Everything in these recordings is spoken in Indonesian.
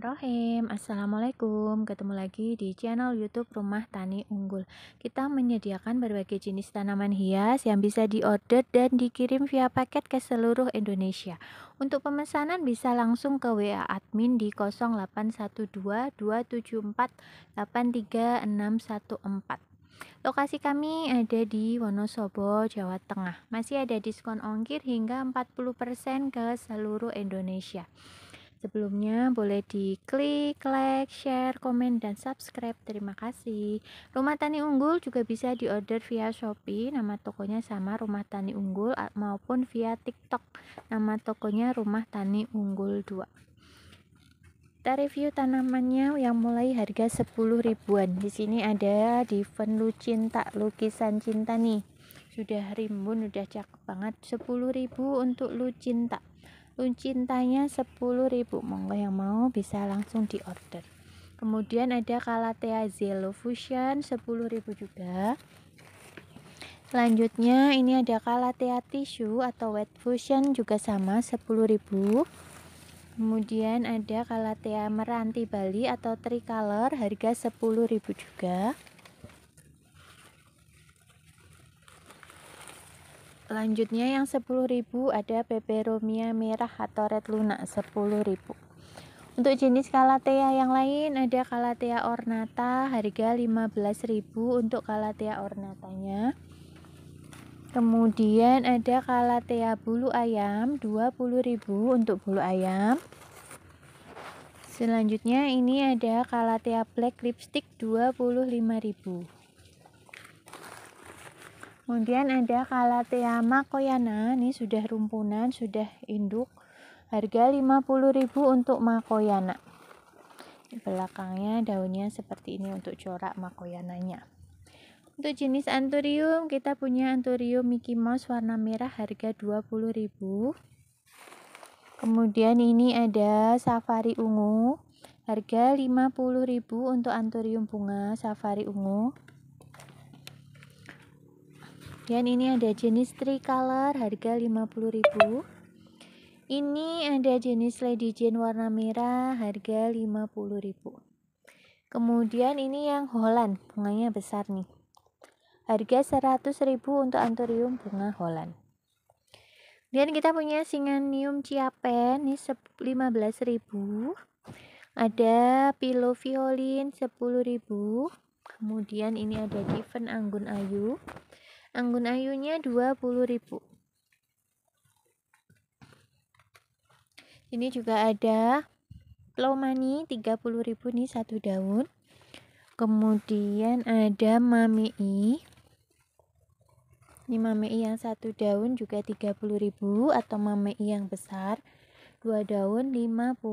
Bismillahirrahmanirrahim Assalamualaikum Ketemu lagi di channel youtube Rumah Tani Unggul Kita menyediakan berbagai jenis tanaman hias Yang bisa diorder dan dikirim via paket ke seluruh Indonesia Untuk pemesanan bisa langsung ke WA admin di 081227483614. Lokasi kami ada di Wonosobo, Jawa Tengah. Masih ada diskon ongkir hingga 40% ke seluruh Indonesia. Sebelumnya boleh diklik, like, share, komen, dan subscribe. Terima kasih. Rumah Tani Unggul juga bisa diorder via Shopee. Nama tokonya sama Rumah Tani Unggul maupun via TikTok. Nama tokonya Rumah Tani Unggul 2. Kita review tanamannya yang mulai harga 10 ribuan. Di sini ada di Venlu Cinta, lukisan cinta nih. Sudah rimbun, sudah cakep banget. 10 ribu untuk lucinta. Uncintanya 10.000 monggo yang mau bisa langsung di order kemudian ada Kalatea Zelo Fusion 10.000 juga selanjutnya ini ada Kalatea Tissue atau Wet Fusion juga sama 10.000 kemudian ada Kalatea Meranti Bali atau Tricolor harga 10.000 juga Selanjutnya yang 10.000 ada peperomia merah atau red luna 10.000. Untuk jenis kalatea yang lain ada kalatea ornata harga 15.000 untuk kalatea ornatanya. Kemudian ada kalatea bulu ayam 20.000 untuk bulu ayam. Selanjutnya ini ada kalatea black lipstick 25.000. Kemudian ada Kalateama Koyana, ini sudah rumpunan, sudah induk. Harga 50.000 untuk Makoyana. Di belakangnya daunnya seperti ini untuk corak Makoyananya. Untuk jenis anturium, kita punya anturium Mickey Mouse warna merah harga 20.000. Kemudian ini ada safari ungu, harga 50.000 untuk anturium bunga safari ungu. Kemudian ini ada jenis tricolor harga 50000 Ini ada jenis Lady Jane warna merah harga 50000 Kemudian ini yang Holland, bunganya besar nih. Harga 100.000 untuk anthurium bunga Holland. Kemudian kita punya singanium ciapen ini 15.000. Ada pilo violin 10.000. Kemudian ini ada Given Anggun Ayu Anggun ayunya 20.000. Ini juga ada plomani 30.000 nih satu daun. Kemudian ada mamei. Ini mamei yang satu daun juga 30.000 atau mamei yang besar dua daun 50.000.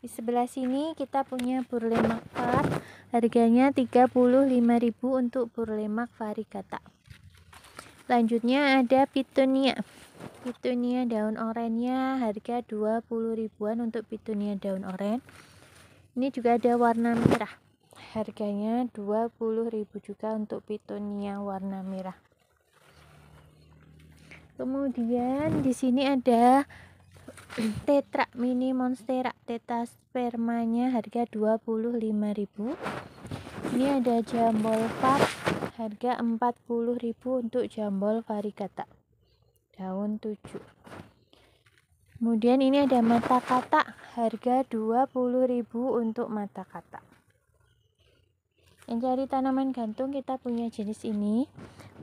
Di sebelah sini kita punya burle makfar Harganya 35.000 untuk burle varigata. Selanjutnya ada pitunia. Pitunia daun oranye harga 20 ribuan untuk pitunia daun oren. Ini juga ada warna merah. Harganya 20.000 juga untuk pitunia warna merah. Kemudian di sini ada tetra mini monstera teta spermanya harga 25.000 ini ada jambol pap harga 40.000 untuk jambol varikata daun 7 kemudian ini ada mata kata harga 20.000 untuk mata kata yang cari tanaman gantung kita punya jenis ini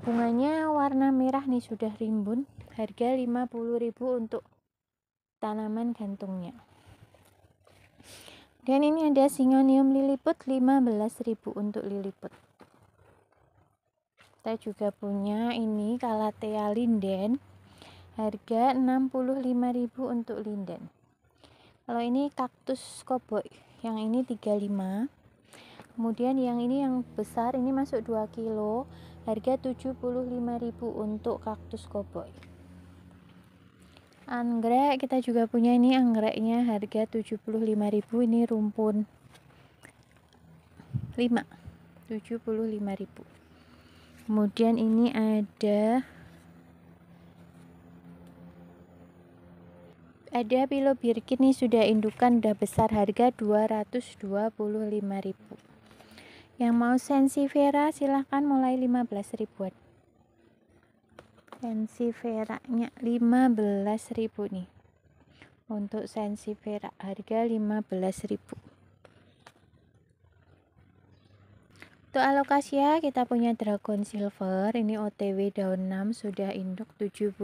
bunganya warna merah nih sudah rimbun harga 50.000 untuk tanaman gantungnya. Dan ini ada singonium liliput 15.000 untuk Liliput. Kita juga punya ini Kalatea linden. Harga 65.000 untuk linden. Kalau ini kaktus koboi, yang ini 35. Kemudian yang ini yang besar ini masuk 2 kilo, harga 75.000 untuk kaktus koboi anggrek kita juga punya ini anggreknya harga 75.000 ini rumpun 5 75.000 kemudian ini ada ada pilo birkin nih sudah indukan udah besar harga 225.000 yang mau sensivera silahkan mulai 15.000 ribuan sensi veranya 15.000 nih untuk sensi Vera harga 15.000 untuk alokasi ya kita punya dragon silver ini otw daun 6 sudah induk 75.000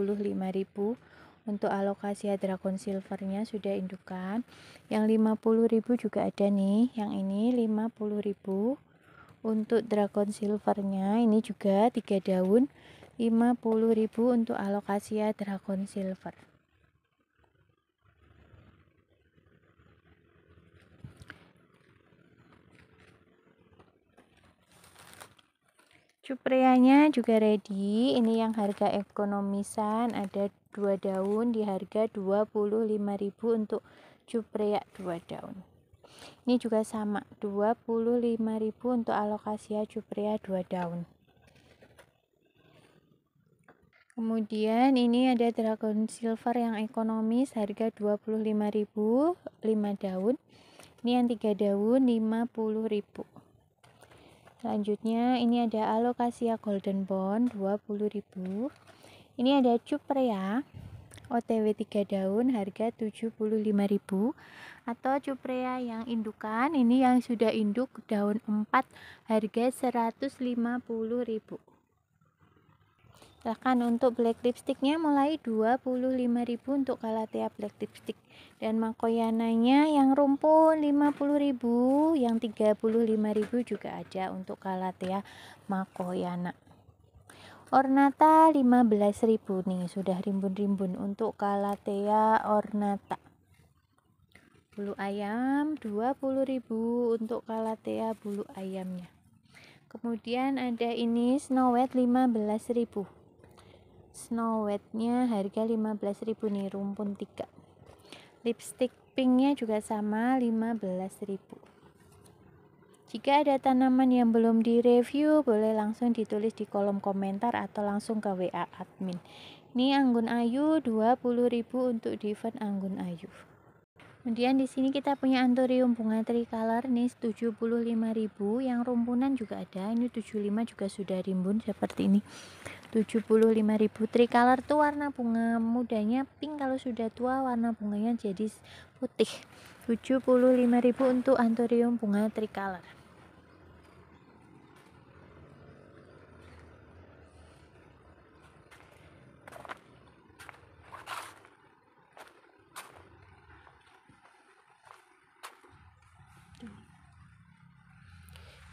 untuk alokasi dragon silvernya sudah indukan yang 50.000 juga ada nih yang ini 50.000 untuk dragon silvernya ini juga tiga daun 50.000 untuk alokasi ya Dragon Silver. Cuprianya juga ready. Ini yang harga ekonomisan ada 2 daun di harga 25.000 untuk cuprea 2 daun. Ini juga sama 25.000 untuk alokasi ya cuprea 2 daun. Kemudian ini ada dragon silver yang ekonomis harga 25.000 5 daun. Ini yang 3 daun 50.000. Selanjutnya ini ada alokasia golden bond 20.000. Ini ada cuprea OTW 3 daun harga 75.000 atau cuprea yang indukan ini yang sudah induk daun 4 harga 150.000. Silahkan untuk black lipsticknya mulai 25.000 untuk Kalatea black lipstick dan Makoyananya yang rumpun 50.000, yang 35.000 juga ada untuk Kalatea Makoyana. Ornata 15.000 nih, sudah rimbun-rimbun untuk Kalatea Ornata. Bulu ayam 20.000 untuk Kalatea bulu ayamnya. Kemudian ada ini Snow White 15.000. Snow White-nya harga 15.000 nih, rumpun 3. Lipstick pinknya juga sama 15.000. Jika ada tanaman yang belum direview, boleh langsung ditulis di kolom komentar atau langsung ke WA admin. Ini anggun ayu 20.000 untuk event anggun ayu. Kemudian di sini kita punya anthurium bunga tricolor nih 75.000 yang rumpunan juga ada. Ini 75 juga sudah rimbun seperti ini. 75.000 tricolor tuh warna bunga mudanya pink kalau sudah tua warna bunganya jadi putih. 75.000 untuk anthurium bunga tricolor.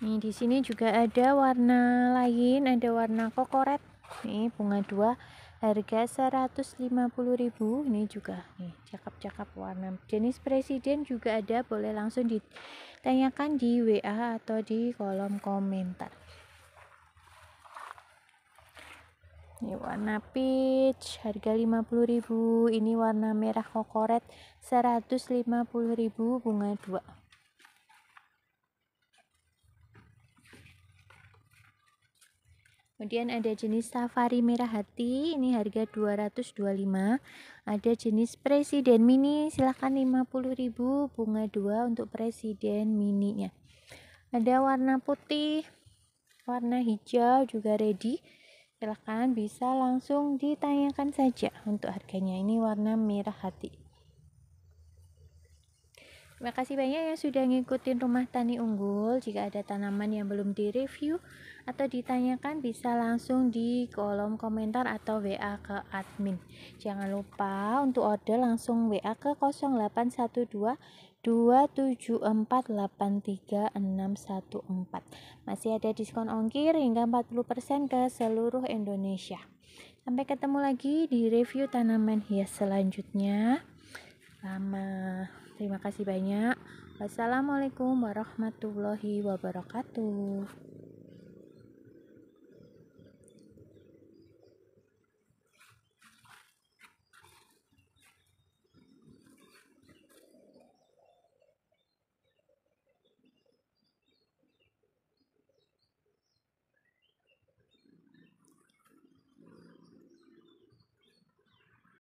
Nih, di sini juga ada warna lain, ada warna kokoret. Nih, bunga dua harga 150.000. Ini juga nih, cakep-cakep warna. Jenis presiden juga ada, boleh langsung ditanyakan di WA atau di kolom komentar. Ini warna peach harga 50.000, ini warna merah kokoret 150.000 bunga dua Kemudian ada jenis Safari Merah Hati, ini harga 225. Ada jenis Presiden Mini, silahkan 50.000, bunga 2 untuk Presiden Mininya. Ada warna putih, warna hijau juga ready. Silahkan bisa langsung ditanyakan saja untuk harganya. Ini warna merah hati. Terima kasih banyak yang sudah ngikutin rumah tani unggul. Jika ada tanaman yang belum direview atau ditanyakan bisa langsung di kolom komentar atau WA ke admin. Jangan lupa untuk order langsung WA ke 0812 Masih ada diskon ongkir hingga 40% ke seluruh Indonesia. Sampai ketemu lagi di review tanaman hias selanjutnya. Lama. Terima kasih banyak. Wassalamualaikum warahmatullahi wabarakatuh.